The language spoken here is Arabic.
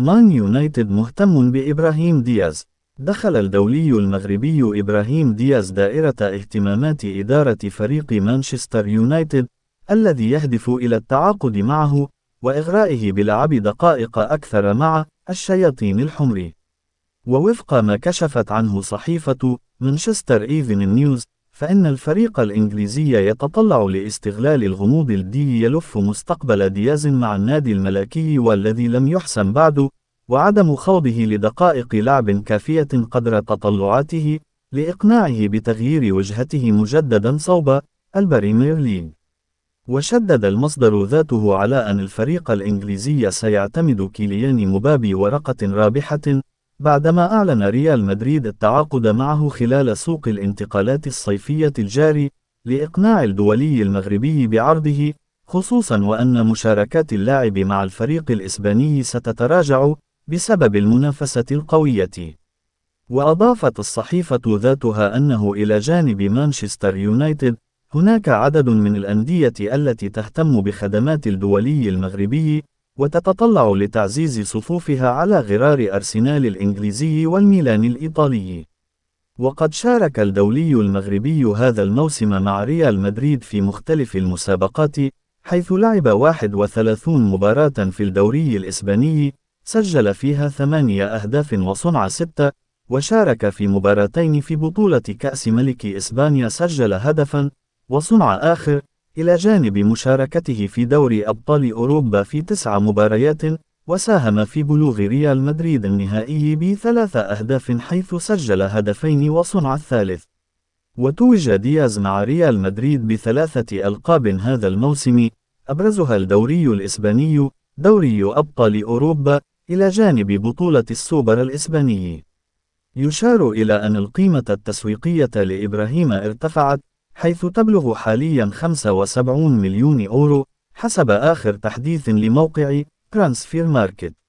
مان يونايتد مهتم بإبراهيم دياز دخل الدولي المغربي إبراهيم دياز دائرة اهتمامات إدارة فريق مانشستر يونايتد الذي يهدف إلى التعاقد معه وإغرائه بلعب دقائق أكثر مع الشياطين الحمر ووفق ما كشفت عنه صحيفة مانشستر إيفن نيوز فإن الفريق الإنجليزي يتطلع لاستغلال الغموض الدي يلف مستقبل دياز مع النادي الملكي والذي لم يحسم بعد وعدم خوضه لدقائق لعب كافية قدر تطلعاته لإقناعه بتغيير وجهته مجددا صوب البريمير ليج وشدد المصدر ذاته على أن الفريق الإنجليزي سيعتمد كيليان مبابي ورقة رابحة بعدما أعلن ريال مدريد التعاقد معه خلال سوق الانتقالات الصيفية الجاري لإقناع الدولي المغربي بعرضه خصوصا وأن مشاركات اللاعب مع الفريق الإسباني ستتراجع بسبب المنافسة القوية وأضافت الصحيفة ذاتها أنه إلى جانب مانشستر يونايتد هناك عدد من الأندية التي تهتم بخدمات الدولي المغربي وتتطلع لتعزيز صفوفها على غرار أرسنال الإنجليزي والميلان الإيطالي. وقد شارك الدولي المغربي هذا الموسم مع ريال مدريد في مختلف المسابقات، حيث لعب 31 مباراة في الدوري الإسباني، سجل فيها ثمانية أهداف وصنع ستة، وشارك في مباراتين في بطولة كأس ملك إسبانيا سجل هدفًا، وصنع آخر، إلى جانب مشاركته في دوري أبطال أوروبا في تسع مباريات، وساهم في بلوغ ريال مدريد النهائي بثلاث أهداف حيث سجل هدفين وصنع الثالث. وتوج دياز مع ريال مدريد بثلاثة ألقاب هذا الموسم، أبرزها الدوري الإسباني، دوري أبطال أوروبا، إلى جانب بطولة السوبر الإسباني. يشار إلى أن القيمة التسويقية لإبراهيم ارتفعت، حيث تبلغ حاليا 75 مليون أورو حسب آخر تحديث لموقع ترانسفير ماركت